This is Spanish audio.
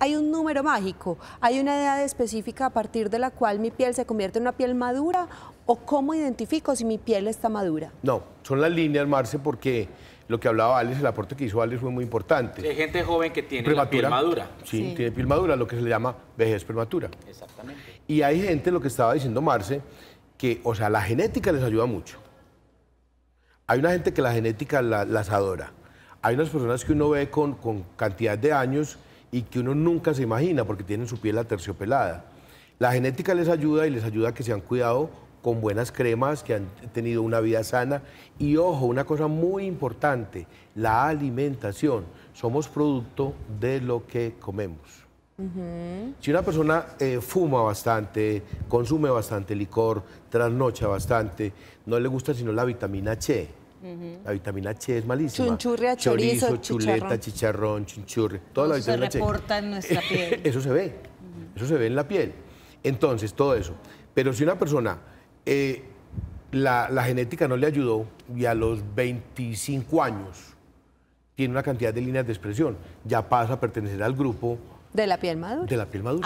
Hay un número mágico, hay una edad específica a partir de la cual mi piel se convierte en una piel madura o cómo identifico si mi piel está madura. No, son las líneas, Marce, porque lo que hablaba Alex, el aporte que hizo Alex fue muy importante. Hay gente joven que tiene piel madura. Sí, tiene piel madura, lo que se le llama vejez prematura. Exactamente. Y hay gente, lo que estaba diciendo Marce, que, o sea, la genética les ayuda mucho. Hay una gente que la genética las adora. Hay unas personas que uno ve con cantidad de años y que uno nunca se imagina porque tienen su piel aterciopelada. La genética les ayuda y les ayuda a que se han cuidado con buenas cremas, que han tenido una vida sana. Y ojo, una cosa muy importante, la alimentación. Somos producto de lo que comemos. Si una persona eh, fuma bastante, consume bastante licor, trasnocha bastante, no le gusta sino la vitamina C la vitamina H es malísima. chorizo, chuleta, chicharrón, chinchurri, toda la vitamina se reporta en nuestra piel. eso se ve, eso se ve en la piel. Entonces, todo eso. Pero si una persona, eh, la, la genética no le ayudó y a los 25 años tiene una cantidad de líneas de expresión, ya pasa a pertenecer al grupo... De la piel madura. De la piel madura.